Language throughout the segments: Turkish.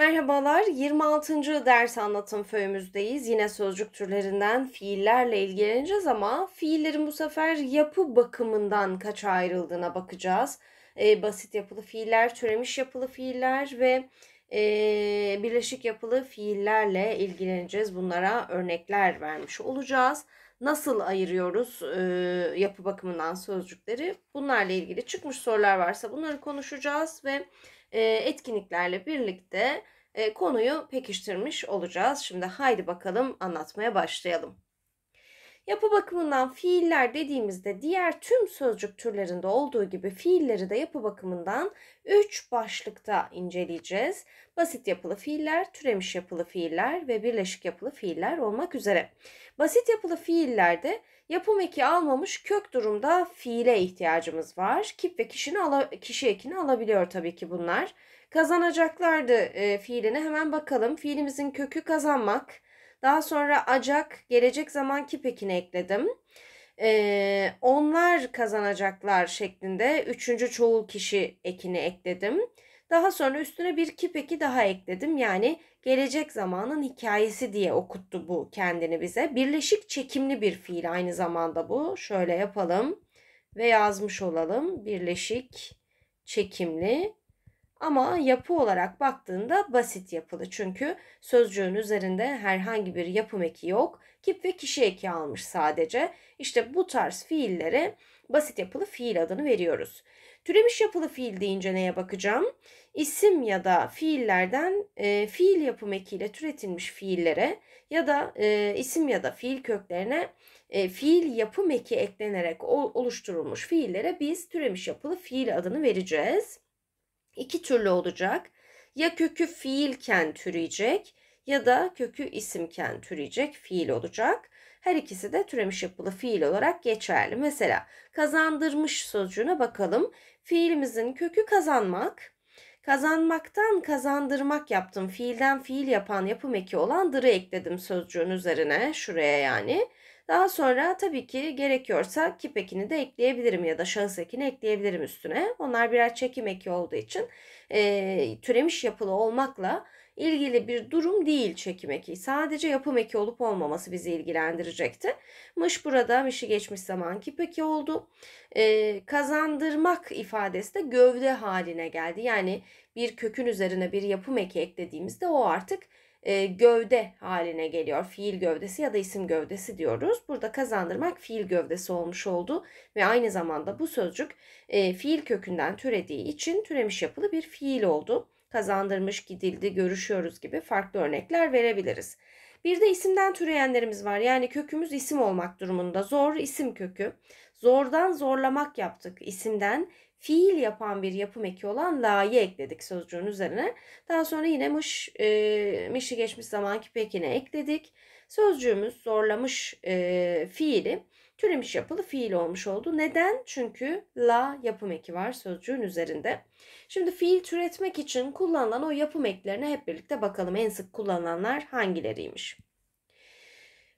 Merhabalar, 26. ders anlatım föyümüzdeyiz. Yine sözcük türlerinden fiillerle ilgileneceğiz ama fiillerin bu sefer yapı bakımından kaça ayrıldığına bakacağız. Ee, basit yapılı fiiller, türemiş yapılı fiiller ve e, birleşik yapılı fiillerle ilgileneceğiz. Bunlara örnekler vermiş olacağız. Nasıl ayırıyoruz e, yapı bakımından sözcükleri? Bunlarla ilgili çıkmış sorular varsa bunları konuşacağız ve etkinliklerle birlikte konuyu pekiştirmiş olacağız. Şimdi haydi bakalım anlatmaya başlayalım. Yapı bakımından fiiller dediğimizde diğer tüm sözcük türlerinde olduğu gibi fiilleri de yapı bakımından 3 başlıkta inceleyeceğiz. Basit yapılı fiiller, türemiş yapılı fiiller ve birleşik yapılı fiiller olmak üzere. Basit yapılı fiillerde Yapım eki almamış kök durumda fiile ihtiyacımız var. Kip ve kişinin ala, kişi ekini alabiliyor tabii ki bunlar. Kazanacaklardı e, fiiline hemen bakalım. Fiilimizin kökü kazanmak. Daha sonra acak gelecek zaman kip ekini ekledim. E, onlar kazanacaklar şeklinde üçüncü çoğul kişi ekini ekledim. Daha sonra üstüne bir kipeki daha ekledim. Yani gelecek zamanın hikayesi diye okuttu bu kendini bize. Birleşik çekimli bir fiil aynı zamanda bu. Şöyle yapalım ve yazmış olalım. Birleşik çekimli ama yapı olarak baktığında basit yapılı. Çünkü sözcüğün üzerinde herhangi bir yapım eki yok. Kip ve kişi eki almış sadece. İşte bu tarz fiillere basit yapılı fiil adını veriyoruz. Türemiş yapılı fiil deyince neye bakacağım? isim ya da fiillerden e, fiil yapım ekiyle türetilmiş fiillere ya da e, isim ya da fiil köklerine e, fiil yapım eki eklenerek o, oluşturulmuş fiillere biz türemiş yapılı fiil adını vereceğiz. İki türlü olacak. Ya kökü fiilken türeyecek ya da kökü isimken türeyecek fiil olacak. Her ikisi de türemiş yapılı fiil olarak geçerli. Mesela kazandırmış sözcüğüne bakalım. Fiilimizin kökü kazanmak, Kazanmaktan kazandırmak yaptım. Fiilden fiil yapan yapım eki olan dırı ekledim sözcüğün üzerine. Şuraya yani. Daha sonra tabii ki gerekiyorsa kip ekini de ekleyebilirim ya da şahıs ekini ekleyebilirim üstüne. Onlar birer çekim eki olduğu için e, türemiş yapılı olmakla ilgili bir durum değil çekim eki. Sadece yapım eki olup olmaması bizi ilgilendirecekti. Mış burada mışı geçmiş zamanki peki oldu. Ee, kazandırmak ifadesi de gövde haline geldi. Yani bir kökün üzerine bir yapım eki eklediğimizde o artık e, gövde haline geliyor. Fiil gövdesi ya da isim gövdesi diyoruz. Burada kazandırmak fiil gövdesi olmuş oldu ve aynı zamanda bu sözcük e, fiil kökünden türediği için türemiş yapılı bir fiil oldu kazandırmış, gidildi, görüşüyoruz gibi farklı örnekler verebiliriz. Bir de isimden türeyenlerimiz var. Yani kökümüz isim olmak durumunda. Zor isim kökü. Zordan zorlamak yaptık. isimden fiil yapan bir yapım eki olan la'yı ekledik sözcüğün üzerine. Daha sonra yine mış, e, mışı geçmiş zamanki pekine ekledik. Sözcüğümüz zorlamış e, fiili türemiş yapılı fiil olmuş oldu. Neden? Çünkü la yapım eki var sözcüğün üzerinde. Şimdi fiil türetmek için kullanılan o yapım eklerine hep birlikte bakalım en sık kullanılanlar hangileriymiş.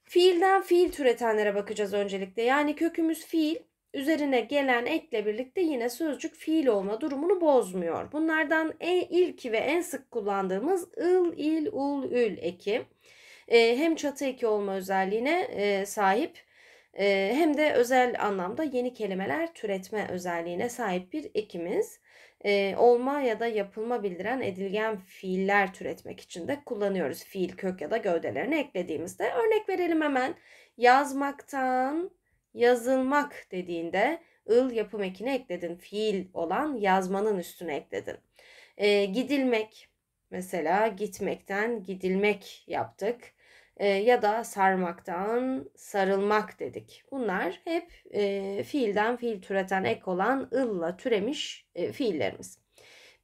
Fiilden fiil türetenlere bakacağız öncelikle. Yani kökümüz fiil, üzerine gelen ekle birlikte yine sözcük fiil olma durumunu bozmuyor. Bunlardan en ilki ve en sık kullandığımız ıl, il, ul, ül eki. Ee, hem çatı eki olma özelliğine e, sahip hem de özel anlamda yeni kelimeler türetme özelliğine sahip bir ekimiz. Olma ya da yapılma bildiren edilgen fiiller türetmek için de kullanıyoruz. Fiil kök ya da gövdelerini eklediğimizde. Örnek verelim hemen. Yazmaktan yazılmak dediğinde ıl yapım ekine ekledin. Fiil olan yazmanın üstüne ekledin. E, gidilmek mesela gitmekten gidilmek yaptık. Ee, ya da sarmaktan sarılmak dedik. Bunlar hep e, fiilden fiil türeten ek olan ılla türemiş e, fiillerimiz.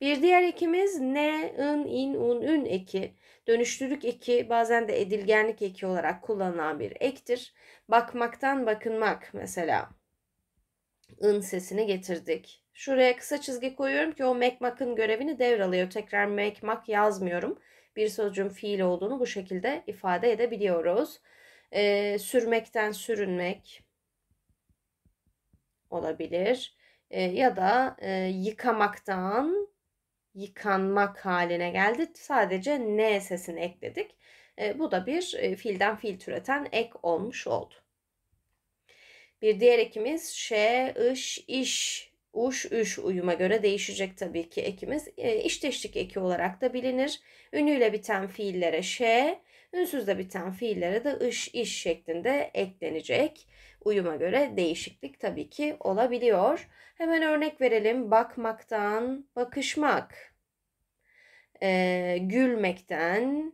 Bir diğer ekimiz ne, ın, in, un, ün eki. Dönüştürük eki bazen de edilgenlik eki olarak kullanılan bir ektir. Bakmaktan bakınmak mesela. ın sesini getirdik. Şuraya kısa çizgi koyuyorum ki o mekmakın görevini devralıyor. Tekrar mekmak yazmıyorum bir sözcüğün fiil olduğunu bu şekilde ifade edebiliyoruz. E, sürmekten sürünmek olabilir. E, ya da e, yıkamaktan yıkanmak haline geldi. Sadece n sesini ekledik. E, bu da bir e, fiilden fiil türeten ek olmuş oldu. Bir diğer ekimiz ş, ış, iş uş üş uyuma göre değişecek tabii ki ekimiz. E, işteşlik eki olarak da bilinir. Ünüyle biten fiillere şe, ünsüzle biten fiillere de ış iş şeklinde eklenecek. Uyuma göre değişiklik tabii ki olabiliyor. Hemen örnek verelim. Bakmaktan bakışmak. E, gülmekten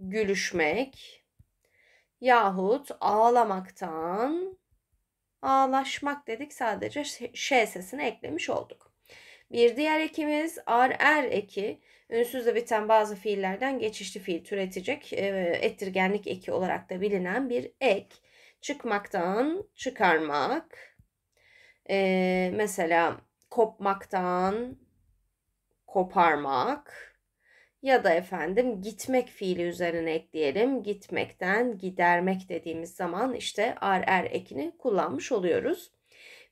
gülüşmek. Yahut ağlamaktan ağlaşmak dedik sadece ş sesini eklemiş olduk. Bir diğer ekimiz ar er eki. Ünsüzle biten bazı fiillerden geçişli fiil türetecek e, ettirgenlik eki olarak da bilinen bir ek. Çıkmaktan çıkarmak. Ee, mesela kopmaktan koparmak ya da efendim gitmek fiili üzerine ekleyelim. Gitmekten gidermek dediğimiz zaman işte ar er ekini kullanmış oluyoruz.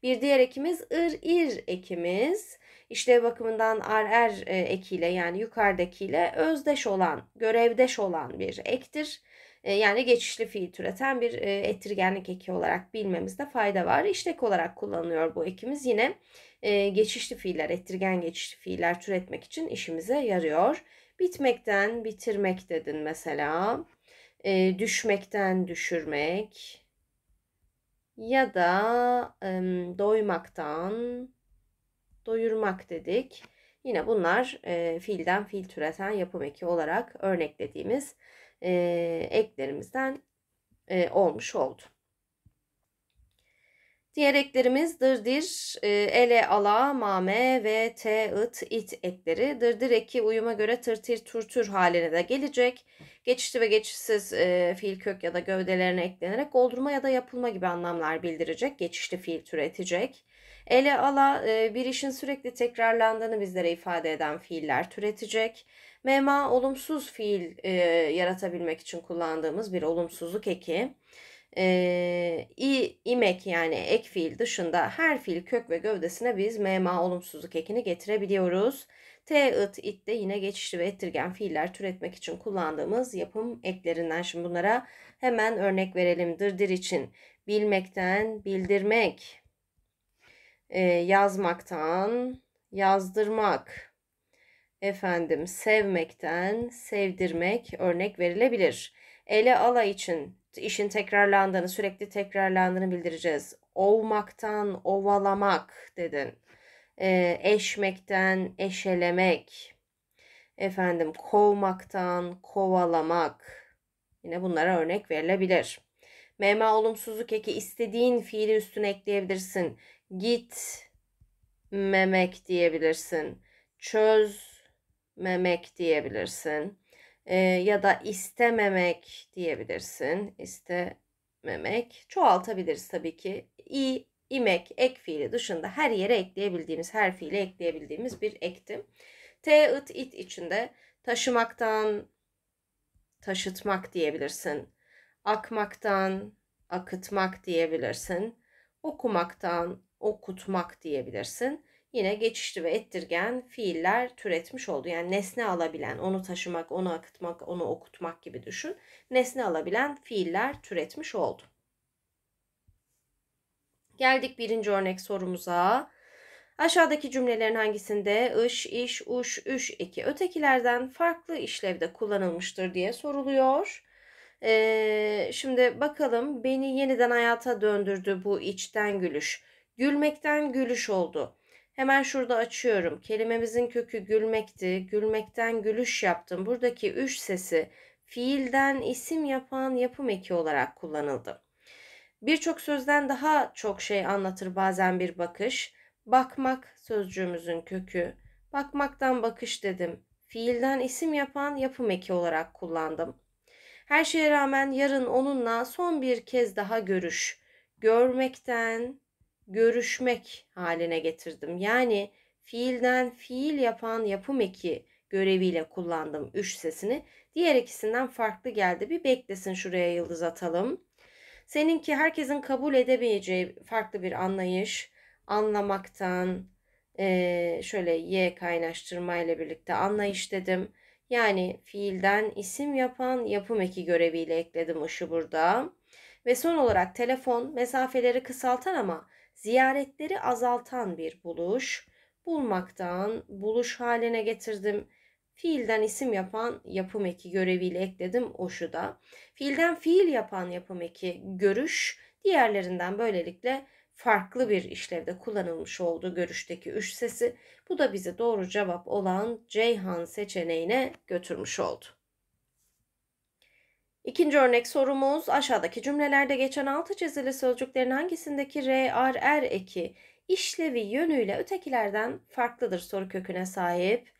Bir diğer ekimiz ır ir ekimiz. İşlev bakımından ar er e, ekiyle yani yukarıdakiyle özdeş olan, görevdeş olan bir ektir. E, yani geçişli fiil türeten bir e, ettirgenlik eki olarak bilmemizde fayda var. İşlek olarak kullanılıyor bu ekimiz. Yine geçişli fiiller, ettirgen geçişli fiiller türetmek için işimize yarıyor. Bitmekten bitirmek dedin mesela. E, düşmekten düşürmek ya da e, doymaktan doyurmak dedik. Yine bunlar e, fiilden fiil türeten yapım eki olarak örneklediğimiz e, eklerimizden e, olmuş oldu. Diğer eklerimiz dırdir, e, ele, ala, mame ve te, it it ekleri. Dırdir eki uyuma göre tırtir, türtür haline de gelecek. Geçişli ve geçişsiz e, fiil kök ya da gövdelerine eklenerek oldurma ya da yapılma gibi anlamlar bildirecek. Geçişli fiil türetecek. Ele, ala e, bir işin sürekli tekrarlandığını bizlere ifade eden fiiller türetecek. Mema olumsuz fiil e, yaratabilmek için kullandığımız bir olumsuzluk eki e, i, imek yani ek fiil dışında her fiil kök ve gövdesine biz mema olumsuzluk ekini getirebiliyoruz. T, ıt, it de yine geçişli ve ettirgen fiiller türetmek için kullandığımız yapım eklerinden. Şimdi bunlara hemen örnek verelim. Dırdır için bilmekten bildirmek, e, yazmaktan yazdırmak, efendim sevmekten sevdirmek örnek verilebilir. Ele ala için işin tekrarlandığını, sürekli tekrarlandığını bildireceğiz. Ovmaktan, ovalamak dedin. E, eşmekten, eşelemek. Efendim, kovmaktan, kovalamak. Yine bunlara örnek verilebilir. Mema olumsuzluk eki istediğin fiili üstüne ekleyebilirsin. Git memek diyebilirsin. Çöz memek diyebilirsin e, ya da istememek diyebilirsin. İstememek. Çoğaltabiliriz tabii ki. İ, imek, ek fiili dışında her yere ekleyebildiğimiz, her fiile ekleyebildiğimiz bir ektim. T, ıt, it içinde taşımaktan, taşıtmak diyebilirsin. Akmaktan, akıtmak diyebilirsin. Okumaktan, okutmak diyebilirsin yine geçişli ve ettirgen fiiller türetmiş oldu. Yani nesne alabilen, onu taşımak, onu akıtmak, onu okutmak gibi düşün. Nesne alabilen fiiller türetmiş oldu. Geldik birinci örnek sorumuza. Aşağıdaki cümlelerin hangisinde ış, iş, uş, üş eki ötekilerden farklı işlevde kullanılmıştır diye soruluyor. Ee, şimdi bakalım beni yeniden hayata döndürdü bu içten gülüş. Gülmekten gülüş oldu. Hemen şurada açıyorum. Kelimemizin kökü gülmekti. Gülmekten gülüş yaptım. Buradaki üç sesi fiilden isim yapan yapım eki olarak kullanıldı. Birçok sözden daha çok şey anlatır bazen bir bakış. Bakmak sözcüğümüzün kökü. Bakmaktan bakış dedim. Fiilden isim yapan yapım eki olarak kullandım. Her şeye rağmen yarın onunla son bir kez daha görüş. Görmekten görüşmek haline getirdim. Yani fiilden fiil yapan yapım eki göreviyle kullandım üç sesini. Diğer ikisinden farklı geldi. Bir beklesin şuraya yıldız atalım. Seninki herkesin kabul edebileceği farklı bir anlayış. Anlamaktan e, şöyle y kaynaştırma ile birlikte anlayış dedim. Yani fiilden isim yapan yapım eki göreviyle ekledim ışı burada. Ve son olarak telefon mesafeleri kısaltan ama ziyaretleri azaltan bir buluş, bulmaktan buluş haline getirdim. Fiilden isim yapan yapım eki göreviyle ekledim o şu da. Fiilden fiil yapan yapım eki görüş diğerlerinden böylelikle farklı bir işlevde kullanılmış oldu görüşteki üç sesi. Bu da bizi doğru cevap olan Ceyhan seçeneğine götürmüş oldu. İkinci örnek sorumuz aşağıdaki cümlelerde geçen altı çizili sözcüklerin hangisindeki r, r, r eki işlevi yönüyle ötekilerden farklıdır soru köküne sahip.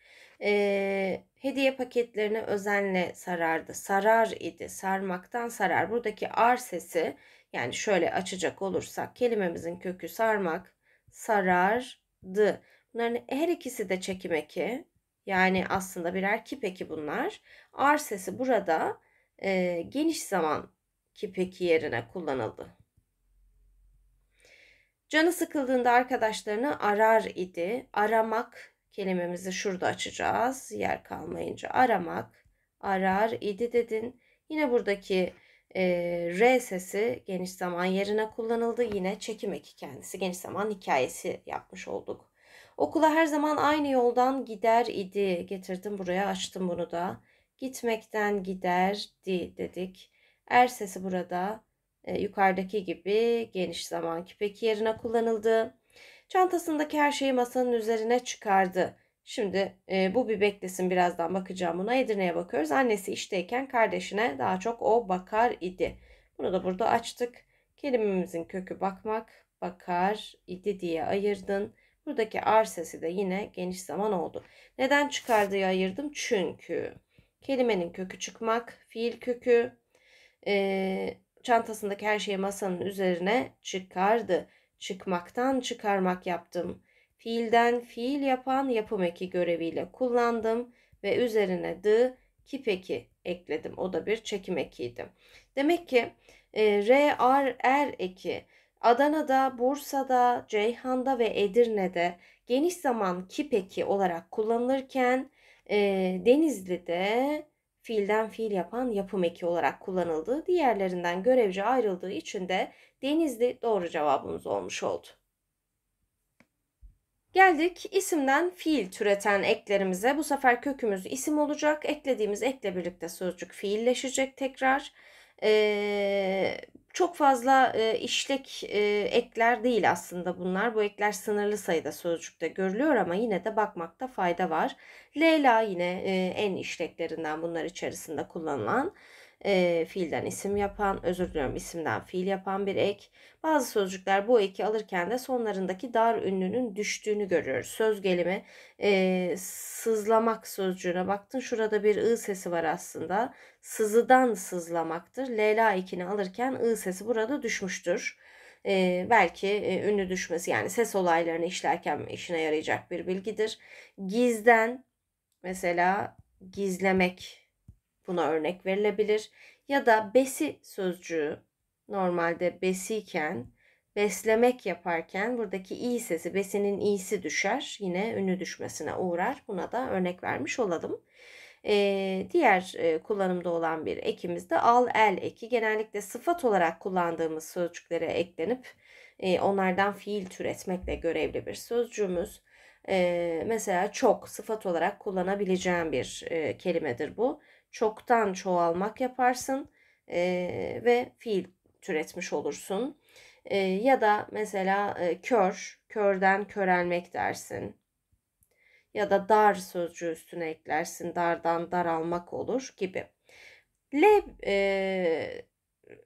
Ee, hediye paketlerini özenle sarardı. Sarar idi. Sarmaktan sarar. Buradaki R sesi yani şöyle açacak olursak kelimemizin kökü sarmak, sarardı. Bunların her ikisi de çekim eki. Yani aslında birer kip eki bunlar. R sesi burada e, geniş zaman ki peki yerine kullanıldı. Canı sıkıldığında arkadaşlarını arar idi. Aramak kelimemizi şurada açacağız. Yer kalmayınca aramak. Arar idi dedin. Yine buradaki e, R sesi geniş zaman yerine kullanıldı. Yine çekim eki kendisi geniş zaman hikayesi yapmış olduk. Okula her zaman aynı yoldan gider idi. Getirdim buraya açtım bunu da gitmekten giderdi dedik. Er sesi burada e, yukarıdaki gibi geniş zamanki peki yerine kullanıldı. Çantasındaki her şeyi masanın üzerine çıkardı. Şimdi e, bu bir beklesin birazdan bakacağım buna. Edirne'ye bakıyoruz. Annesi işteyken kardeşine daha çok o bakar idi. Bunu da burada açtık. Kelimemizin kökü bakmak, bakar idi diye ayırdın. Buradaki ar sesi de yine geniş zaman oldu. Neden çıkar ayırdım? Çünkü. Kelimenin kökü çıkmak, fiil kökü. E, çantasındaki her şeyi masanın üzerine çıkardı. Çıkmaktan çıkarmak yaptım. Fiilden fiil yapan yapım eki göreviyle kullandım ve üzerine dı kipeki ekledim. O da bir çekim ekiydi. Demek ki e, R, R, er eki Adana'da, Bursa'da, Ceyhan'da ve Edirne'de geniş zaman kipeki olarak kullanılırken e, Denizli'de fiilden fiil yapan yapım eki olarak kullanıldı. Diğerlerinden görevci ayrıldığı için de Denizli doğru cevabımız olmuş oldu. Geldik isimden fiil türeten eklerimize. Bu sefer kökümüz isim olacak. Eklediğimiz ekle birlikte sözcük fiilleşecek tekrar. Ee, çok fazla e, işlek e, ekler değil aslında bunlar. Bu ekler sınırlı sayıda sözcükte görülüyor ama yine de bakmakta fayda var. Leyla yine e, en işleklerinden bunlar içerisinde kullanılan e, fiilden isim yapan, özür diliyorum isimden fiil yapan bir ek. Bazı sözcükler bu eki alırken de sonlarındaki dar ünlünün düştüğünü görüyoruz. Söz gelimi e, sızlamak sözcüğüne baktın. Şurada bir ı sesi var aslında. Sızıdan sızlamaktır. Leyla ekini alırken ı sesi burada düşmüştür e, belki e, ünlü düşmesi yani ses olaylarını işlerken işine yarayacak bir bilgidir. Gizden mesela gizlemek Buna örnek verilebilir. Ya da besi sözcüğü normalde besiyken beslemek yaparken buradaki i sesi besinin i'si düşer. Yine ünü düşmesine uğrar. Buna da örnek vermiş olalım. Ee, diğer e, kullanımda olan bir ekimiz de al el eki. Genellikle sıfat olarak kullandığımız sözcüklere eklenip e, onlardan fiil türetmekle görevli bir sözcüğümüz. E, mesela çok sıfat olarak kullanabileceğim bir e, kelimedir bu çoktan çoğalmak yaparsın e, ve fiil türetmiş olursun. E, ya da mesela e, kör, körden körelmek dersin. Ya da dar sözcüğü üstüne eklersin. Dardan daralmak olur gibi. L e,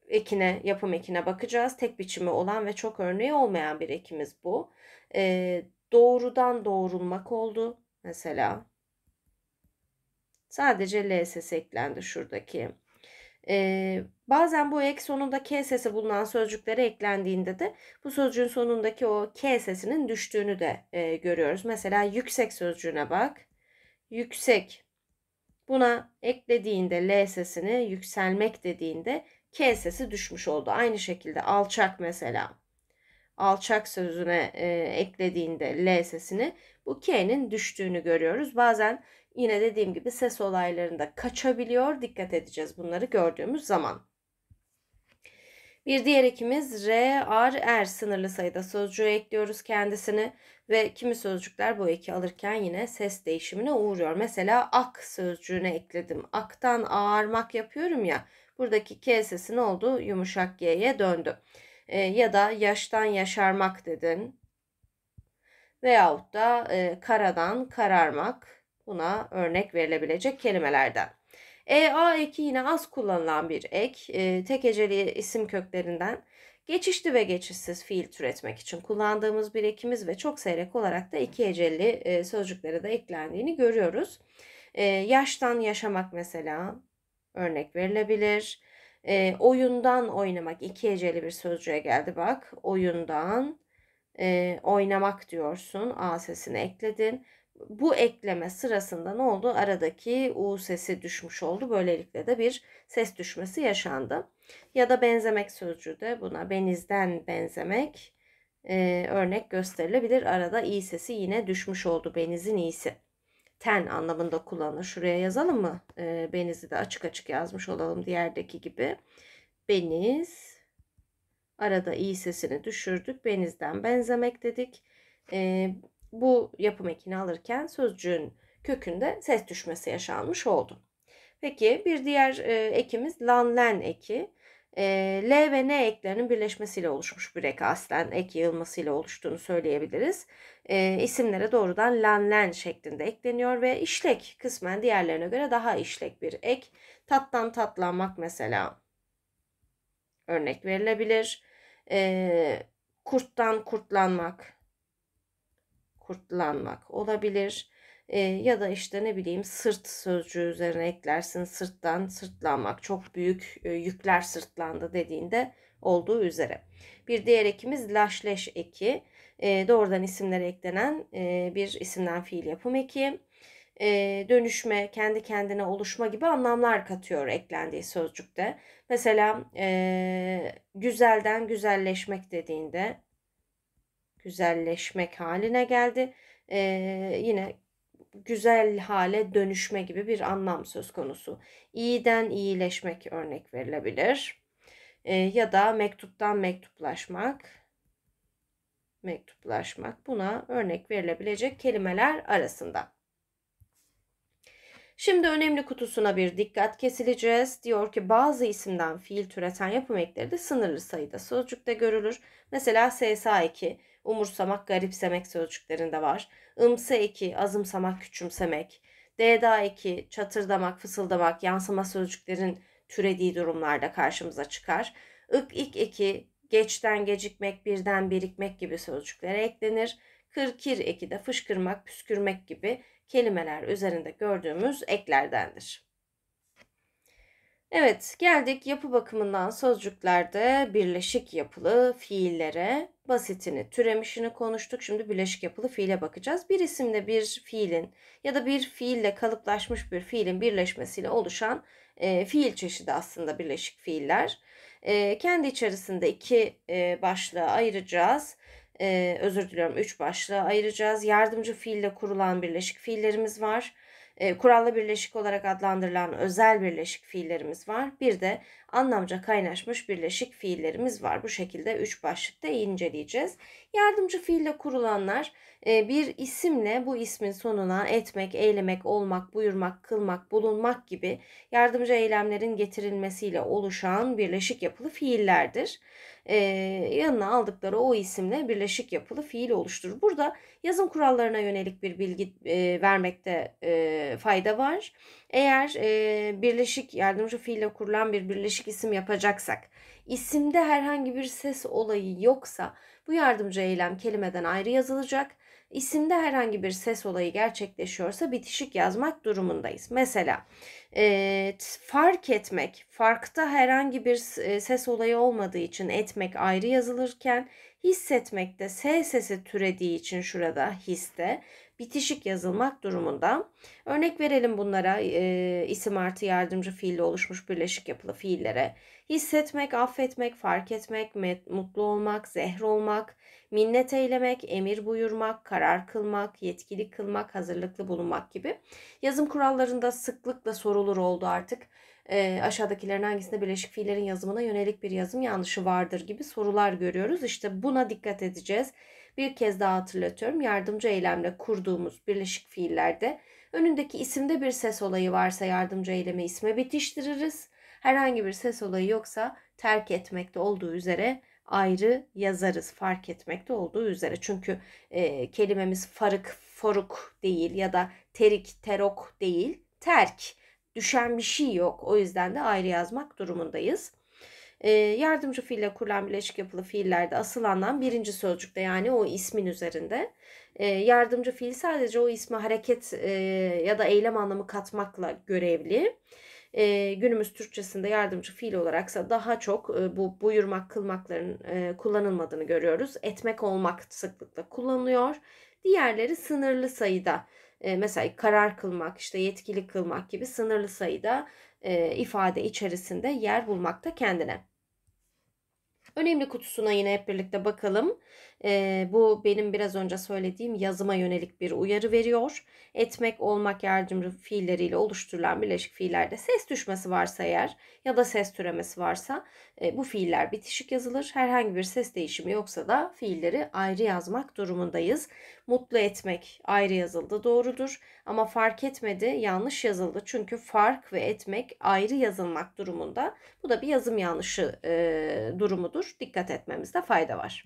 ekine, yapım ekine bakacağız. Tek biçimi olan ve çok örneği olmayan bir ekimiz bu. E, doğrudan doğrulmak oldu mesela. Sadece L sesi eklendi şuradaki. Ee, bazen bu ek sonunda K sesi bulunan sözcükleri eklendiğinde de bu sözcüğün sonundaki o K sesinin düştüğünü de e, görüyoruz. Mesela yüksek sözcüğüne bak. Yüksek. Buna eklediğinde L sesini yükselmek dediğinde K sesi düşmüş oldu. Aynı şekilde alçak mesela. Alçak sözüne e, eklediğinde L sesini bu K'nin düştüğünü görüyoruz. Bazen Yine dediğim gibi ses olaylarında kaçabiliyor. Dikkat edeceğiz bunları gördüğümüz zaman. Bir diğer ekimiz R, R, R sınırlı sayıda sözcüğü ekliyoruz kendisini ve kimi sözcükler bu eki alırken yine ses değişimine uğruyor. Mesela ak sözcüğünü ekledim. Aktan ağarmak yapıyorum ya. Buradaki K sesi ne oldu? Yumuşak G'ye döndü. E, ya da yaştan yaşarmak dedin. Veyahut da e, karadan kararmak Buna örnek verilebilecek kelimelerden. E, A eki yine az kullanılan bir ek. E, tek eceli isim köklerinden geçişli ve geçişsiz fiil türetmek için kullandığımız bir ekimiz ve çok seyrek olarak da iki eceli e, sözcüklere de eklendiğini görüyoruz. E, yaştan yaşamak mesela örnek verilebilir. E, oyundan oynamak iki eceli bir sözcüğe geldi bak. Oyundan e, oynamak diyorsun. A sesini ekledin bu ekleme sırasında ne oldu? Aradaki U sesi düşmüş oldu. Böylelikle de bir ses düşmesi yaşandı. Ya da benzemek sözcüğü de buna benizden benzemek e, örnek gösterilebilir. Arada i sesi yine düşmüş oldu. Benizin iyisi. Ten anlamında kullanılır. Şuraya yazalım mı? E, benizi de açık açık yazmış olalım diğerdeki gibi. Beniz. Arada i sesini düşürdük. Benizden benzemek dedik. E, bu yapım ekini alırken sözcüğün kökünde ses düşmesi yaşanmış oldu. Peki bir diğer e, ekimiz lanlen eki. E, L ve N eklerinin birleşmesiyle oluşmuş bir ek aslen ek yığılmasıyla oluştuğunu söyleyebiliriz. E, isimlere doğrudan lanlen şeklinde ekleniyor ve işlek kısmen diğerlerine göre daha işlek bir ek. Tattan tatlanmak mesela örnek verilebilir. E, kurttan kurtlanmak kurtlanmak olabilir. E, ya da işte ne bileyim sırt sözcüğü üzerine eklersin sırttan sırtlanmak çok büyük e, yükler sırtlandı dediğinde olduğu üzere. Bir diğer ekimiz laşleş eki e, doğrudan isimlere eklenen e, bir isimden fiil yapım eki. E, dönüşme, kendi kendine oluşma gibi anlamlar katıyor eklendiği sözcükte. Mesela e, güzelden güzelleşmek dediğinde güzelleşmek haline geldi. E, yine güzel hale dönüşme gibi bir anlam söz konusu. İyiden iyileşmek örnek verilebilir. E, ya da mektuptan mektuplaşmak. Mektuplaşmak buna örnek verilebilecek kelimeler arasında. Şimdi önemli kutusuna bir dikkat kesileceğiz. Diyor ki bazı isimden fiil türeten yapım ekleri de sınırlı sayıda sözcükte görülür. Mesela SSA2 umursamak, garipsemek sözcüklerinde var. Imsı eki, azımsamak, küçümsemek. D'da eki, çatırdamak, fısıldamak, yansıma sözcüklerin türediği durumlarda karşımıza çıkar. Ik ik eki, geçten gecikmek, birden birikmek gibi sözcüklere eklenir. Kırkir eki de fışkırmak, püskürmek gibi kelimeler üzerinde gördüğümüz eklerdendir. Evet, geldik yapı bakımından sözcüklerde birleşik yapılı fiillere basitini, türemişini konuştuk. Şimdi birleşik yapılı fiile bakacağız. Bir isimle bir fiilin ya da bir fiille kalıplaşmış bir fiilin birleşmesiyle oluşan e, fiil çeşidi aslında birleşik fiiller. E, kendi içerisinde iki e, başlığa ayıracağız. E, özür diliyorum, üç başlığa ayıracağız. Yardımcı fiille kurulan birleşik fiillerimiz var e, kuralla birleşik olarak adlandırılan özel birleşik fiillerimiz var. Bir de anlamca kaynaşmış birleşik fiillerimiz var. Bu şekilde üç başlıkta inceleyeceğiz. Yardımcı fiille kurulanlar e, bir isimle bu ismin sonuna etmek, eylemek, olmak, buyurmak, kılmak, bulunmak gibi yardımcı eylemlerin getirilmesiyle oluşan birleşik yapılı fiillerdir. E, yanına aldıkları o isimle birleşik yapılı fiil oluşturur. Burada yazım kurallarına yönelik bir bilgi e, vermekte fayda var. Eğer birleşik yardımcı fiille kurulan bir birleşik değişik isim yapacaksak, isimde herhangi bir ses olayı yoksa bu yardımcı eylem kelimeden ayrı yazılacak. İsimde herhangi bir ses olayı gerçekleşiyorsa bitişik yazmak durumundayız. Mesela e, fark etmek, farkta herhangi bir e, ses olayı olmadığı için etmek ayrı yazılırken hissetmek de S sesi türediği için şurada histe bitişik yazılmak durumunda. Örnek verelim bunlara e, isim artı yardımcı fiille oluşmuş birleşik yapılı fiillere. Hissetmek, affetmek, fark etmek, mutlu olmak, zehir olmak, minnet eylemek, emir buyurmak, karar kılmak, yetkili kılmak, hazırlıklı bulunmak gibi. Yazım kurallarında sıklıkla sorulur oldu artık. E, aşağıdakilerin hangisinde birleşik fiillerin yazımına yönelik bir yazım yanlışı vardır gibi sorular görüyoruz. İşte buna dikkat edeceğiz. Bir kez daha hatırlatıyorum. Yardımcı eylemle kurduğumuz birleşik fiillerde önündeki isimde bir ses olayı varsa yardımcı eyleme isme bitiştiririz. Herhangi bir ses olayı yoksa terk etmekte olduğu üzere ayrı yazarız fark etmekte olduğu üzere. Çünkü e, kelimemiz farık, foruk değil ya da terik, terok değil, terk. Düşen bir şey yok. O yüzden de ayrı yazmak durumundayız. E, yardımcı fiille kurulan birleşik yapılı fiillerde asıl anlam birinci sözcükte yani o ismin üzerinde. E, yardımcı fiil sadece o ismi hareket e, ya da eylem anlamı katmakla görevli. E, günümüz Türkçesinde yardımcı fiil olaraksa daha çok e, bu buyurmak, kılmakların e, kullanılmadığını görüyoruz. Etmek, olmak sıklıkla kullanılıyor. Diğerleri sınırlı sayıda e, mesela karar kılmak, işte yetkili kılmak gibi sınırlı sayıda e, ifade içerisinde yer bulmakta kendine. Önemli kutusuna yine hep birlikte bakalım. E, bu benim biraz önce söylediğim yazıma yönelik bir uyarı veriyor. Etmek, olmak yardımcı fiilleriyle oluşturulan birleşik fiillerde ses düşmesi varsa eğer ya da ses türemesi varsa e, bu fiiller bitişik yazılır. Herhangi bir ses değişimi yoksa da fiilleri ayrı yazmak durumundayız. Mutlu etmek ayrı yazıldı doğrudur ama fark etmedi yanlış yazıldı. Çünkü fark ve etmek ayrı yazılmak durumunda. Bu da bir yazım yanlışı e, durumudur. Dikkat etmemizde fayda var.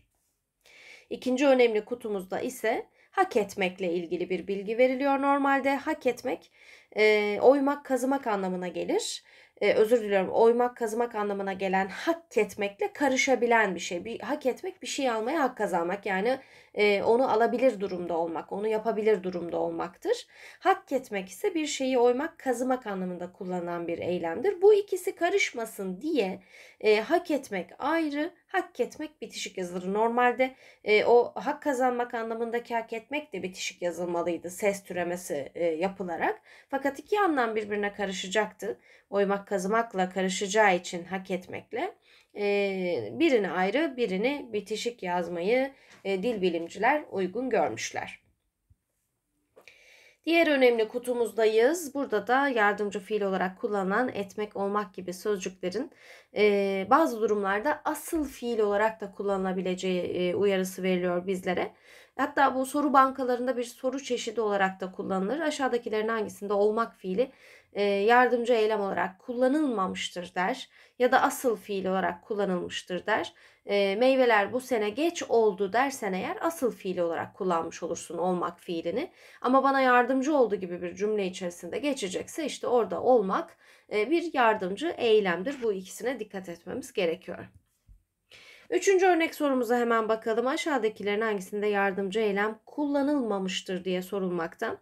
İkinci önemli kutumuzda ise hak etmekle ilgili bir bilgi veriliyor. Normalde hak etmek e, oymak kazımak anlamına gelir. E, özür diliyorum oymak kazımak anlamına gelen hak etmekle karışabilen bir şey. Bir, hak etmek bir şey almaya hak kazanmak yani e, onu alabilir durumda olmak, onu yapabilir durumda olmaktır. Hak etmek ise bir şeyi oymak kazımak anlamında kullanılan bir eylemdir. Bu ikisi karışmasın diye e, hak etmek ayrı, hak etmek bitişik yazılır. Normalde e, o hak kazanmak anlamındaki hak etmek de bitişik yazılmalıydı ses türemesi e, yapılarak. Fakat iki anlam birbirine karışacaktı. Oymak kazımakla karışacağı için hak etmekle e, birini ayrı birini bitişik yazmayı e, dil bilimciler uygun görmüşler. Diğer önemli kutumuzdayız. Burada da yardımcı fiil olarak kullanılan etmek, olmak gibi sözcüklerin e, bazı durumlarda asıl fiil olarak da kullanılabileceği e, uyarısı veriliyor bizlere. Hatta bu soru bankalarında bir soru çeşidi olarak da kullanılır. Aşağıdakilerin hangisinde olmak fiili yardımcı eylem olarak kullanılmamıştır der ya da asıl fiil olarak kullanılmıştır der. Meyveler bu sene geç oldu dersen eğer asıl fiil olarak kullanmış olursun olmak fiilini. Ama bana yardımcı oldu gibi bir cümle içerisinde geçecekse işte orada olmak bir yardımcı eylemdir. Bu ikisine dikkat etmemiz gerekiyor. Üçüncü örnek sorumuza hemen bakalım. Aşağıdakilerin hangisinde yardımcı eylem kullanılmamıştır diye sorulmakta.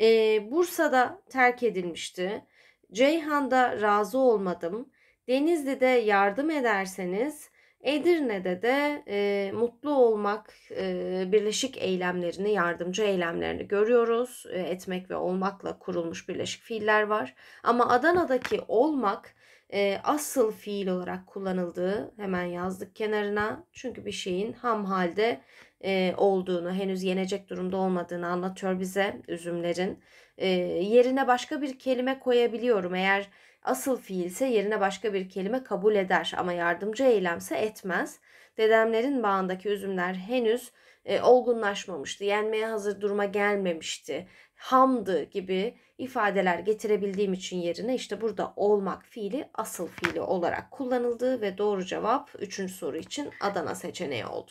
Ee, Bursa'da terk edilmişti. Ceyhan'da razı olmadım. Denizli'de yardım ederseniz Edirne'de de e, mutlu olmak e, birleşik eylemlerini, yardımcı eylemlerini görüyoruz. E, etmek ve olmakla kurulmuş birleşik fiiller var. Ama Adana'daki olmak e, asıl fiil olarak kullanıldığı hemen yazdık kenarına. Çünkü bir şeyin ham halde e, olduğunu, henüz yenecek durumda olmadığını anlatıyor bize üzümlerin. E, yerine başka bir kelime koyabiliyorum. Eğer asıl fiilse yerine başka bir kelime kabul eder ama yardımcı eylemse etmez. Dedemlerin bağındaki üzümler henüz e, olgunlaşmamıştı, yenmeye hazır duruma gelmemişti, hamdı gibi ifadeler getirebildiğim için yerine işte burada olmak fiili asıl fiili olarak kullanıldı ve doğru cevap 3. soru için Adana seçeneği oldu.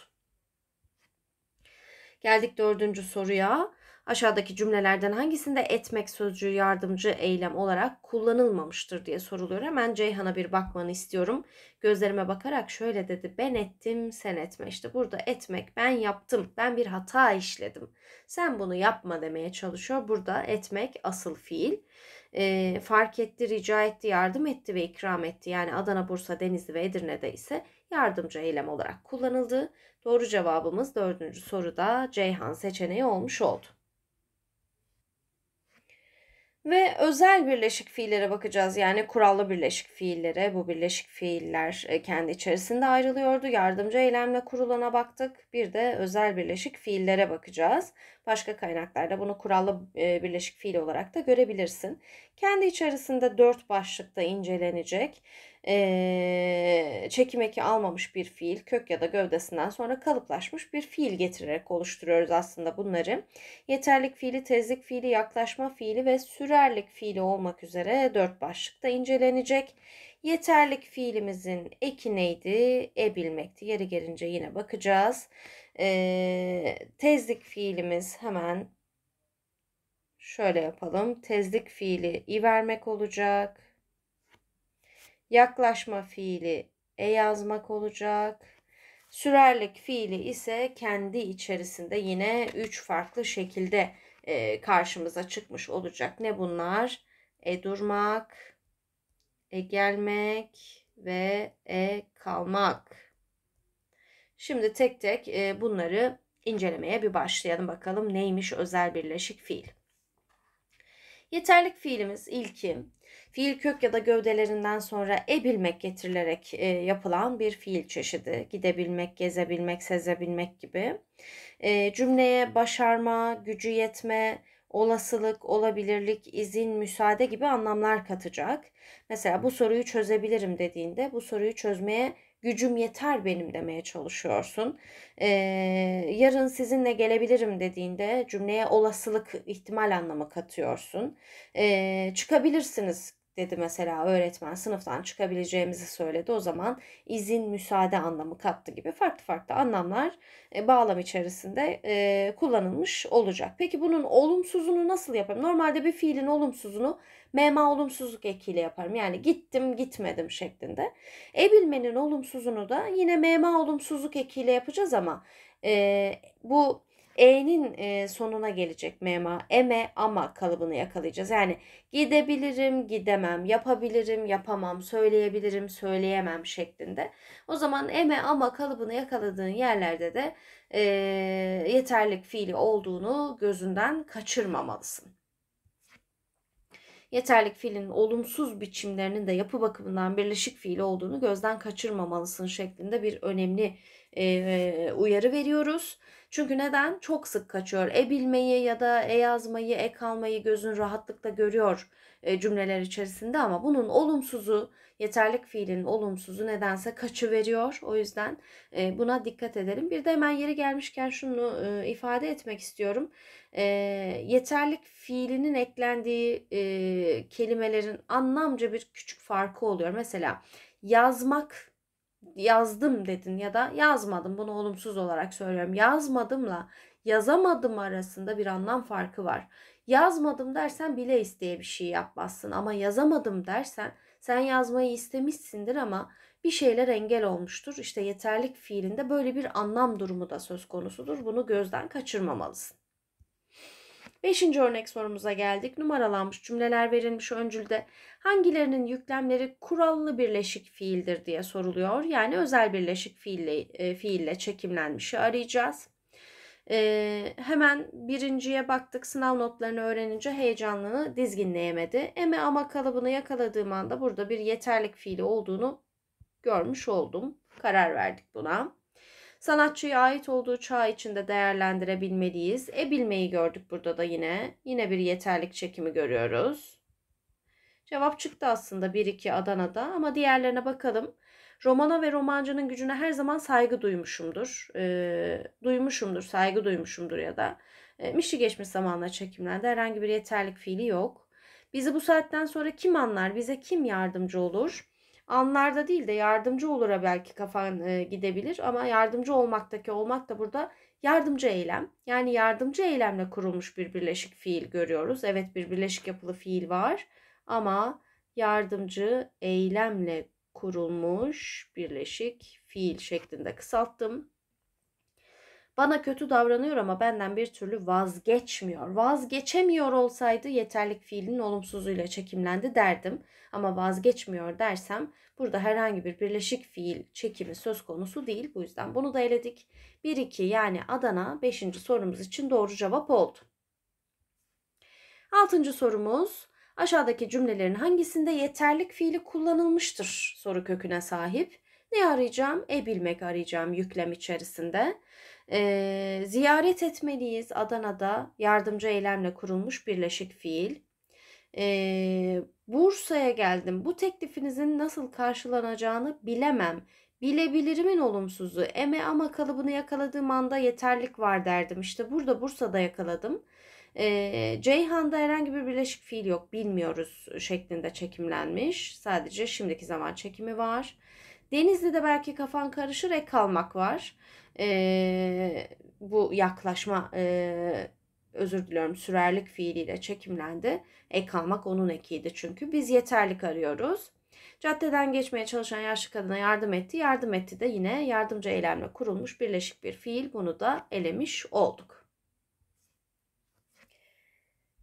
Geldik dördüncü soruya. Aşağıdaki cümlelerden hangisinde etmek sözcüğü yardımcı eylem olarak kullanılmamıştır diye soruluyor. Hemen Ceyhan'a bir bakmanı istiyorum. Gözlerime bakarak şöyle dedi. Ben ettim, sen etme. İşte burada etmek, ben yaptım, ben bir hata işledim. Sen bunu yapma demeye çalışıyor. Burada etmek asıl fiil. E, fark etti, rica etti, yardım etti ve ikram etti. Yani Adana, Bursa, Denizli ve Edirne'de ise yardımcı eylem olarak kullanıldı. Doğru cevabımız dördüncü soruda Ceyhan seçeneği olmuş oldu. Ve özel birleşik fiillere bakacağız. Yani kurallı birleşik fiillere. Bu birleşik fiiller e, kendi içerisinde ayrılıyordu. Yardımcı eylemle kurulana baktık. Bir de özel birleşik fiillere bakacağız. Başka kaynaklarda bunu kurallı e, birleşik fiil olarak da görebilirsin. Kendi içerisinde dört başlıkta incelenecek e, çekim eki almamış bir fiil kök ya da gövdesinden sonra kalıplaşmış bir fiil getirerek oluşturuyoruz aslında bunları. Yeterlik fiili, tezlik fiili, yaklaşma fiili ve sürerlik fiili olmak üzere dört başlıkta incelenecek. Yeterlik fiilimizin eki neydi? E bilmekti. Yeri gelince yine bakacağız. tezlik fiilimiz hemen şöyle yapalım. Tezlik fiili i vermek olacak. Yaklaşma fiili e yazmak olacak. Sürerlik fiili ise kendi içerisinde yine üç farklı şekilde e, karşımıza çıkmış olacak. Ne bunlar? E durmak, e gelmek ve e kalmak. Şimdi tek tek e, bunları incelemeye bir başlayalım bakalım neymiş özel birleşik fiil. Yeterlik fiilimiz ilki Fiil kök ya da gövdelerinden sonra ebilmek getirilerek e, yapılan bir fiil çeşidi. Gidebilmek, gezebilmek, sezebilmek gibi. E, cümleye başarma, gücü yetme, olasılık, olabilirlik, izin, müsaade gibi anlamlar katacak. Mesela bu soruyu çözebilirim dediğinde bu soruyu çözmeye gücüm yeter benim demeye çalışıyorsun. Ee, yarın sizinle gelebilirim dediğinde cümleye olasılık ihtimal anlamı katıyorsun. Ee, çıkabilirsiniz dedi mesela öğretmen sınıftan çıkabileceğimizi söyledi. O zaman izin müsaade anlamı kattı gibi farklı farklı anlamlar e, bağlam içerisinde e, kullanılmış olacak. Peki bunun olumsuzunu nasıl yaparım? Normalde bir fiilin olumsuzunu mema olumsuzluk ekiyle yaparım. Yani gittim gitmedim şeklinde. Ebilmenin olumsuzunu da yine mema olumsuzluk ekiyle yapacağız ama e, bu E'nin e, sonuna gelecek mema, eme, ama kalıbını yakalayacağız. Yani gidebilirim, gidemem, yapabilirim, yapamam, söyleyebilirim, söyleyemem şeklinde. O zaman eme, ama kalıbını yakaladığın yerlerde de e, yeterlik fiili olduğunu gözünden kaçırmamalısın yeterlik fiilin olumsuz biçimlerinin de yapı bakımından birleşik fiil olduğunu gözden kaçırmamalısın şeklinde bir önemli e, e uyarı veriyoruz. Çünkü neden? Çok sık kaçıyor. E bilmeyi ya da e yazmayı, e kalmayı gözün rahatlıkla görüyor e, cümleler içerisinde ama bunun olumsuzu, yeterlik fiilinin olumsuzu nedense kaçı veriyor. O yüzden e, buna dikkat edelim. Bir de hemen yeri gelmişken şunu e, ifade etmek istiyorum. Yeterlik fiilinin eklendiği kelimelerin anlamca bir küçük farkı oluyor. Mesela yazmak yazdım dedin ya da yazmadım bunu olumsuz olarak söylüyorum. Yazmadımla yazamadım arasında bir anlam farkı var. Yazmadım dersen bile isteye bir şey yapmazsın ama yazamadım dersen sen yazmayı istemişsindir ama bir şeyler engel olmuştur. İşte yeterlik fiilinde böyle bir anlam durumu da söz konusudur. Bunu gözden kaçırmamalısın. Beşinci örnek sorumuza geldik. Numaralanmış cümleler verilmiş öncülde hangilerinin yüklemleri kurallı birleşik fiildir diye soruluyor. Yani özel birleşik fiille, e, fiille çekimlenmişi arayacağız. Ee, hemen birinciye baktık sınav notlarını öğrenince heyecanlığını dizginleyemedi. Eme ama kalıbını yakaladığım anda burada bir yeterlik fiili olduğunu görmüş oldum. Karar verdik buna. Sanatçıya ait olduğu çağ içinde değerlendirebilmeliyiz. E bilmeyi gördük burada da yine. Yine bir yeterlik çekimi görüyoruz. Cevap çıktı aslında 1-2 Adana'da ama diğerlerine bakalım. Romana ve romancının gücüne her zaman saygı duymuşumdur. E, duymuşumdur, saygı duymuşumdur ya da. E, mişi geçmiş zamanla çekimlendi. Herhangi bir yeterlik fiili yok. Bizi bu saatten sonra kim anlar, bize kim yardımcı olur? anlarda değil de yardımcı olura belki kafan e, gidebilir ama yardımcı olmaktaki olmak da burada yardımcı eylem. Yani yardımcı eylemle kurulmuş bir birleşik fiil görüyoruz. Evet bir birleşik yapılı fiil var ama yardımcı eylemle kurulmuş birleşik fiil şeklinde kısalttım. Bana kötü davranıyor ama benden bir türlü vazgeçmiyor. Vazgeçemiyor olsaydı yeterlik fiilin olumsuzuyla çekimlendi derdim. Ama vazgeçmiyor dersem burada herhangi bir birleşik fiil çekimi söz konusu değil. Bu yüzden bunu da eledik. 1-2 yani Adana 5. sorumuz için doğru cevap oldu. 6. sorumuz aşağıdaki cümlelerin hangisinde yeterlik fiili kullanılmıştır soru köküne sahip. Ne arayacağım? E bilmek arayacağım yüklem içerisinde. E, ziyaret etmeliyiz Adana'da yardımcı eylemle kurulmuş birleşik fiil. E, Bursa'ya geldim. Bu teklifinizin nasıl karşılanacağını bilemem. Bilebilirimin olumsuzu. Eme ama kalıbını yakaladığım anda yeterlik var derdim. İşte burada Bursa'da yakaladım. E, Ceyhan'da herhangi bir birleşik fiil yok bilmiyoruz şeklinde çekimlenmiş. Sadece şimdiki zaman çekimi var. Denizli'de belki kafan karışır ek kalmak var e, bu yaklaşma e, özür diliyorum sürerlik fiiliyle çekimlendi. Ek almak onun ekiydi çünkü. Biz yeterlik arıyoruz. Caddeden geçmeye çalışan yaşlı kadına yardım etti. Yardım etti de yine yardımcı eylemle kurulmuş birleşik bir fiil. Bunu da elemiş olduk.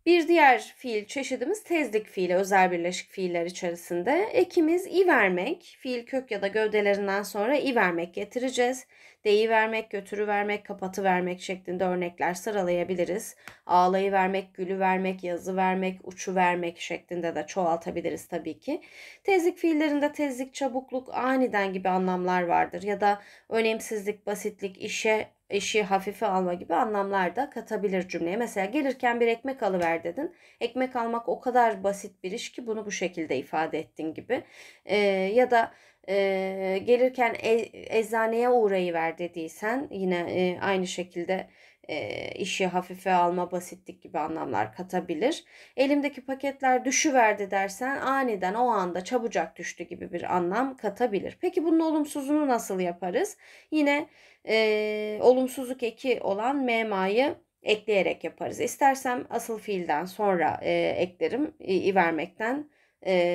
Bir diğer fiil çeşidimiz tezlik fiili özel birleşik fiiller içerisinde. Ekimiz i vermek, fiil kök ya da gövdelerinden sonra i vermek getireceğiz vermek, götürü vermek, götürüvermek, vermek şeklinde örnekler sıralayabiliriz. Ağlayı vermek, gülü vermek, yazı vermek, uçu vermek şeklinde de çoğaltabiliriz tabii ki. Tezlik fiillerinde tezlik, çabukluk, aniden gibi anlamlar vardır ya da önemsizlik, basitlik, işe işi hafife alma gibi anlamlar da katabilir cümleye. Mesela gelirken bir ekmek alıver dedin. Ekmek almak o kadar basit bir iş ki bunu bu şekilde ifade ettin gibi. Ee, ya da e, gelirken e, eczaneye uğrayıver dediysen yine e, aynı şekilde e, işi hafife alma, basitlik gibi anlamlar katabilir. Elimdeki paketler düşüverdi dersen aniden o anda çabucak düştü gibi bir anlam katabilir. Peki bunun olumsuzunu nasıl yaparız? Yine e, olumsuzluk eki olan memayı ekleyerek yaparız. İstersem asıl fiilden sonra e, eklerim, i, i vermekten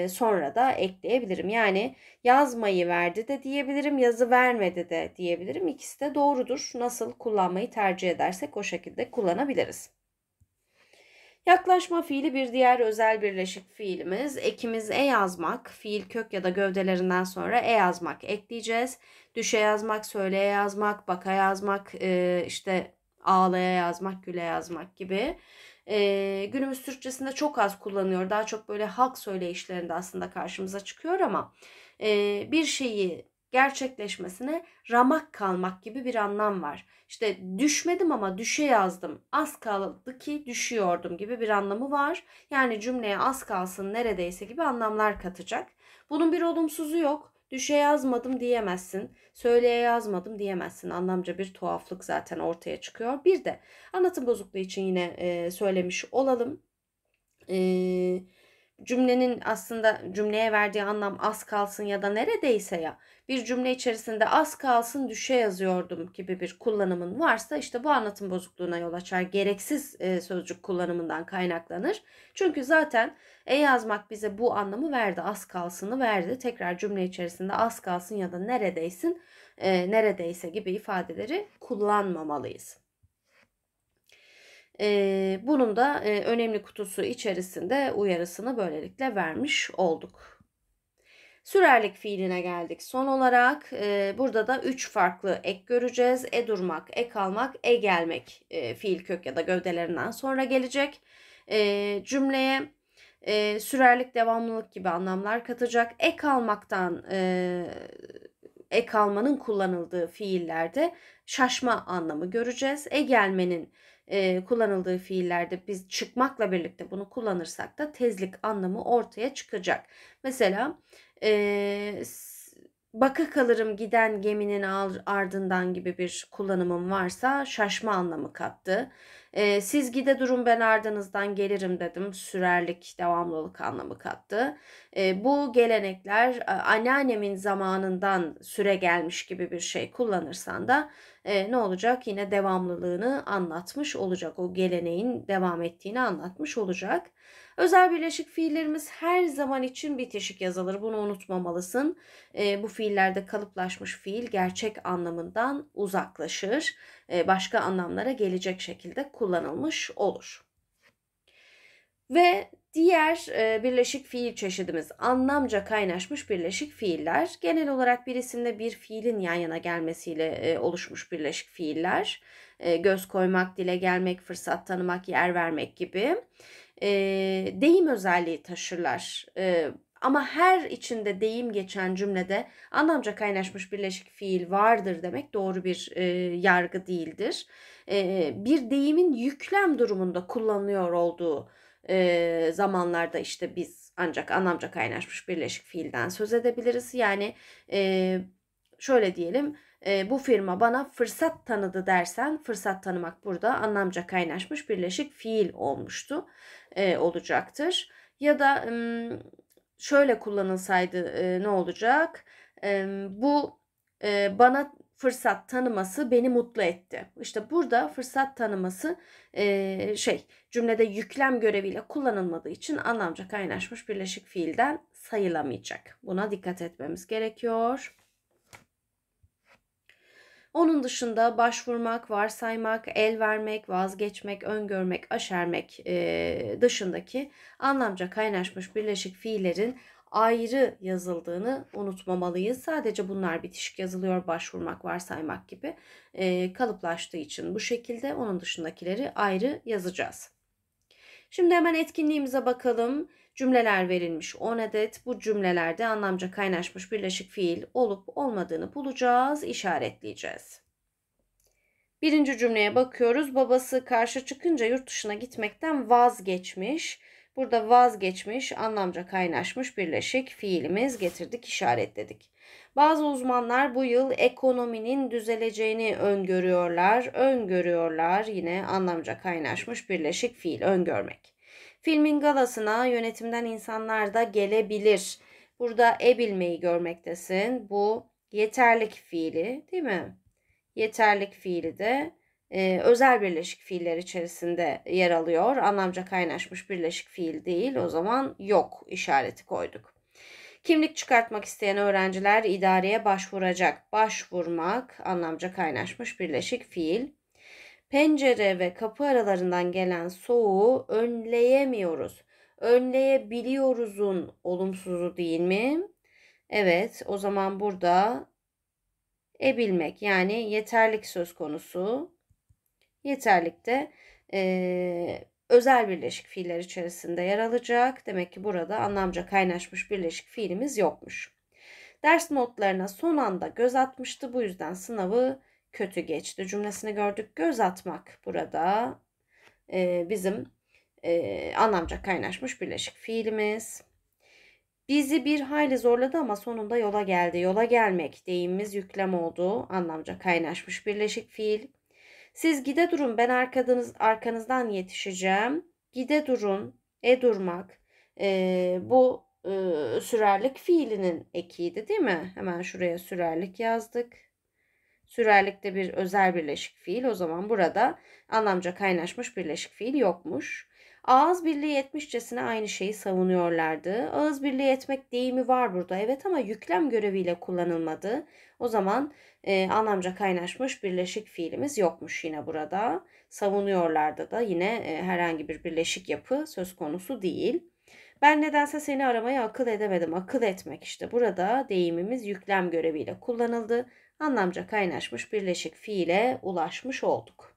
sonra da ekleyebilirim. Yani yazmayı verdi de diyebilirim, yazı vermedi de diyebilirim. İkisi de doğrudur. Nasıl kullanmayı tercih edersek o şekilde kullanabiliriz. Yaklaşma fiili bir diğer özel birleşik fiilimiz. Ekimiz e yazmak, fiil kök ya da gövdelerinden sonra e yazmak ekleyeceğiz. Düşe yazmak, söyleye yazmak, baka yazmak, işte ağlaya yazmak, güle yazmak gibi e, günümüz Türkçesinde çok az kullanıyor. Daha çok böyle halk söyleyişlerinde aslında karşımıza çıkıyor ama e, bir şeyi gerçekleşmesine ramak kalmak gibi bir anlam var. İşte düşmedim ama düşe yazdım. Az kaldı ki düşüyordum gibi bir anlamı var. Yani cümleye az kalsın neredeyse gibi anlamlar katacak. Bunun bir olumsuzu yok. Düşe yazmadım diyemezsin. Söyleye yazmadım diyemezsin. Anlamca bir tuhaflık zaten ortaya çıkıyor. Bir de anlatım bozukluğu için yine e, söylemiş olalım. Eee cümlenin aslında cümleye verdiği anlam az kalsın ya da neredeyse ya bir cümle içerisinde az kalsın düşe yazıyordum gibi bir kullanımın varsa işte bu anlatım bozukluğuna yol açar. Gereksiz e, sözcük kullanımından kaynaklanır. Çünkü zaten e yazmak bize bu anlamı verdi. Az kalsını verdi. Tekrar cümle içerisinde az kalsın ya da neredeysin, e, neredeyse gibi ifadeleri kullanmamalıyız. E, bunun da e, önemli kutusu içerisinde uyarısını böylelikle vermiş olduk. Sürerlik fiiline geldik. Son olarak e, burada da 3 farklı ek göreceğiz. E durmak, e kalmak, e gelmek e, fiil kök ya da gövdelerinden sonra gelecek. E, cümleye e, sürerlik, devamlılık gibi anlamlar katacak. E kalmaktan e, ek almanın kullanıldığı fiillerde şaşma anlamı göreceğiz. E gelmenin e, kullanıldığı fiillerde biz çıkmakla birlikte bunu kullanırsak da tezlik anlamı ortaya çıkacak. Mesela e, bakı kalırım giden geminin ardından gibi bir kullanımım varsa şaşma anlamı kattı. E, siz gide durun ben ardınızdan gelirim dedim. Sürerlik, devamlılık anlamı kattı. E, bu gelenekler anneannemin zamanından süre gelmiş gibi bir şey kullanırsan da e, ne olacak? Yine devamlılığını anlatmış olacak. O geleneğin devam ettiğini anlatmış olacak. Özel birleşik fiillerimiz her zaman için bitişik yazılır. Bunu unutmamalısın. E, bu fiillerde kalıplaşmış fiil gerçek anlamından uzaklaşır. E, başka anlamlara gelecek şekilde kullanılmış olur. Ve diğer e, birleşik fiil çeşidimiz anlamca kaynaşmış birleşik fiiller. Genel olarak bir isimle bir fiilin yan yana gelmesiyle e, oluşmuş birleşik fiiller. E, göz koymak, dile gelmek, fırsat tanımak, yer vermek gibi e, deyim özelliği taşırlar. E, ama her içinde deyim geçen cümlede anlamca kaynaşmış birleşik fiil vardır demek doğru bir e, yargı değildir. E, bir deyimin yüklem durumunda kullanılıyor olduğu e, zamanlarda işte biz ancak anlamca kaynaşmış birleşik fiilden söz edebiliriz. Yani e, şöyle diyelim e, bu firma bana fırsat tanıdı dersen fırsat tanımak burada anlamca kaynaşmış birleşik fiil olmuştu e, olacaktır. Ya da şöyle kullanılsaydı e, ne olacak? E, bu e, bana fırsat tanıması beni mutlu etti. İşte burada fırsat tanıması e, şey cümlede yüklem göreviyle kullanılmadığı için anlamca kaynaşmış birleşik fiilden sayılamayacak. Buna dikkat etmemiz gerekiyor. Onun dışında başvurmak, varsaymak, el vermek, vazgeçmek, öngörmek, aşermek e, dışındaki anlamca kaynaşmış birleşik fiillerin ayrı yazıldığını unutmamalıyız. Sadece bunlar bitişik yazılıyor başvurmak, varsaymak gibi e, kalıplaştığı için bu şekilde onun dışındakileri ayrı yazacağız. Şimdi hemen etkinliğimize bakalım cümleler verilmiş 10 adet. Bu cümlelerde anlamca kaynaşmış birleşik fiil olup olmadığını bulacağız, işaretleyeceğiz. Birinci cümleye bakıyoruz. Babası karşı çıkınca yurt dışına gitmekten vazgeçmiş. Burada vazgeçmiş, anlamca kaynaşmış birleşik fiilimiz getirdik, işaretledik. Bazı uzmanlar bu yıl ekonominin düzeleceğini öngörüyorlar. Öngörüyorlar yine anlamca kaynaşmış birleşik fiil öngörmek. Filmin galasına yönetimden insanlar da gelebilir. Burada ebilmeyi görmektesin. Bu yeterlik fiili değil mi? Yeterlik fiili de e, özel birleşik fiiller içerisinde yer alıyor. Anlamca kaynaşmış birleşik fiil değil. O zaman yok işareti koyduk. Kimlik çıkartmak isteyen öğrenciler idareye başvuracak. Başvurmak anlamca kaynaşmış birleşik fiil. Pencere ve kapı aralarından gelen soğuğu önleyemiyoruz. Önleyebiliyoruzun olumsuzu değil mi? Evet, o zaman burada ebilmek yani yeterlik söz konusu. Yeterlik de e, özel birleşik fiiller içerisinde yer alacak. Demek ki burada anlamca kaynaşmış birleşik fiilimiz yokmuş. Ders notlarına son anda göz atmıştı. Bu yüzden sınavı kötü geçti cümlesini gördük. Göz atmak burada e, bizim e, anlamca kaynaşmış birleşik fiilimiz. Bizi bir hayli zorladı ama sonunda yola geldi. Yola gelmek deyimimiz yüklem oldu. Anlamca kaynaşmış birleşik fiil. Siz gide durun ben arkadınız arkanızdan yetişeceğim. Gide durun, e durmak. E, bu e, sürerlik fiilinin ekiydi değil mi? Hemen şuraya sürerlik yazdık. Sürerlikte bir özel birleşik fiil. O zaman burada anlamca kaynaşmış birleşik fiil yokmuş. Ağız birliği etmişçesine aynı şeyi savunuyorlardı. Ağız birliği etmek deyimi var burada. Evet ama yüklem göreviyle kullanılmadı. O zaman e, anlamca kaynaşmış birleşik fiilimiz yokmuş yine burada. Savunuyorlardı da yine e, herhangi bir birleşik yapı söz konusu değil. Ben nedense seni aramaya akıl edemedim. Akıl etmek işte. Burada deyimimiz yüklem göreviyle kullanıldı anlamca kaynaşmış birleşik fiile ulaşmış olduk.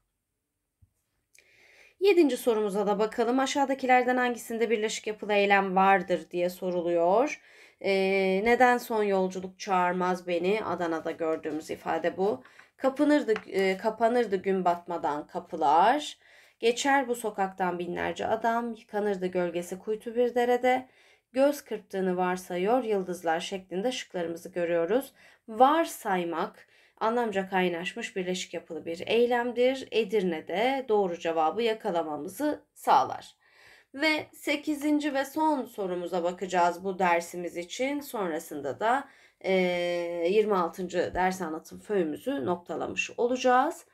Yedinci sorumuza da bakalım. Aşağıdakilerden hangisinde birleşik yapılı eylem vardır diye soruluyor. Ee, neden son yolculuk çağırmaz beni? Adana'da gördüğümüz ifade bu. Kapanırdı, e, kapanırdı gün batmadan kapılar. Geçer bu sokaktan binlerce adam. Yıkanırdı gölgesi kuytu bir derede göz kırptığını varsayıyor yıldızlar şeklinde şıklarımızı görüyoruz varsaymak anlamca kaynaşmış birleşik yapılı bir eylemdir. Edirne'de doğru cevabı yakalamamızı sağlar. Ve 8. ve son sorumuza bakacağız bu dersimiz için. Sonrasında da 26. ders anlatım föyümüzü noktalamış olacağız.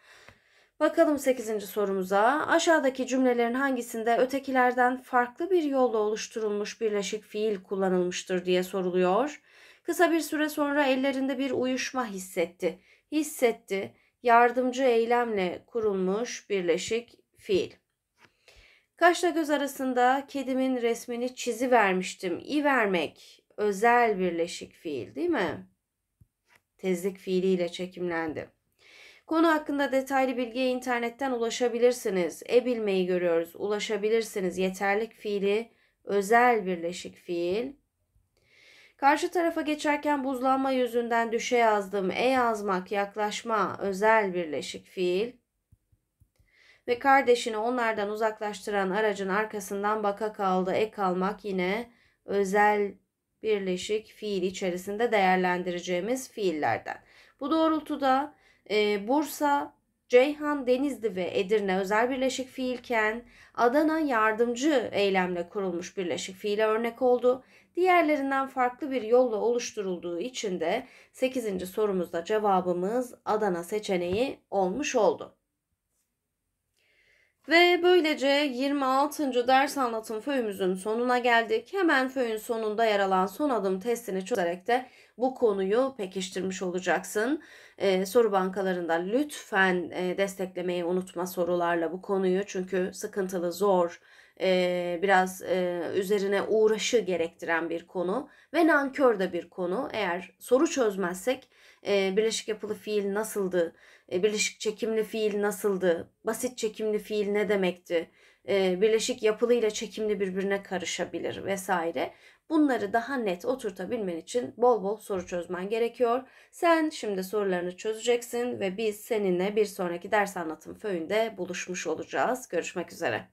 Bakalım 8. sorumuza. Aşağıdaki cümlelerin hangisinde ötekilerden farklı bir yolla oluşturulmuş birleşik fiil kullanılmıştır diye soruluyor. Kısa bir süre sonra ellerinde bir uyuşma hissetti. Hissetti. Yardımcı eylemle kurulmuş birleşik fiil. Kaşla göz arasında kedimin resmini çizi vermiştim. İ vermek özel birleşik fiil değil mi? Tezlik fiiliyle çekimlendi. Konu hakkında detaylı bilgiye internetten ulaşabilirsiniz. E bilmeyi görüyoruz. Ulaşabilirsiniz. Yeterlik fiili özel birleşik fiil. Karşı tarafa geçerken buzlanma yüzünden düşe yazdım. E yazmak, yaklaşma, özel birleşik fiil. Ve kardeşini onlardan uzaklaştıran aracın arkasından baka kaldı. E kalmak yine özel birleşik fiil içerisinde değerlendireceğimiz fiillerden. Bu doğrultuda e, Bursa, Ceyhan, Denizli ve Edirne özel birleşik fiilken Adana yardımcı eylemle kurulmuş birleşik fiile örnek oldu diğerlerinden farklı bir yolla oluşturulduğu için de 8. sorumuzda cevabımız Adana seçeneği olmuş oldu. Ve böylece 26. ders anlatım föyümüzün sonuna geldik. Hemen föyün sonunda yer alan son adım testini çözerek de bu konuyu pekiştirmiş olacaksın. Ee, soru bankalarında lütfen e, desteklemeyi unutma sorularla bu konuyu çünkü sıkıntılı, zor, e, biraz e, üzerine uğraşı gerektiren bir konu ve nankör de bir konu. Eğer soru çözmezsek e, birleşik yapılı fiil nasıldı, e, birleşik çekimli fiil nasıldı, basit çekimli fiil ne demekti, e, birleşik yapılı ile çekimli birbirine karışabilir vesaire. Bunları daha net oturtabilmen için bol bol soru çözmen gerekiyor. Sen şimdi sorularını çözeceksin ve biz seninle bir sonraki ders anlatım föyünde buluşmuş olacağız. Görüşmek üzere.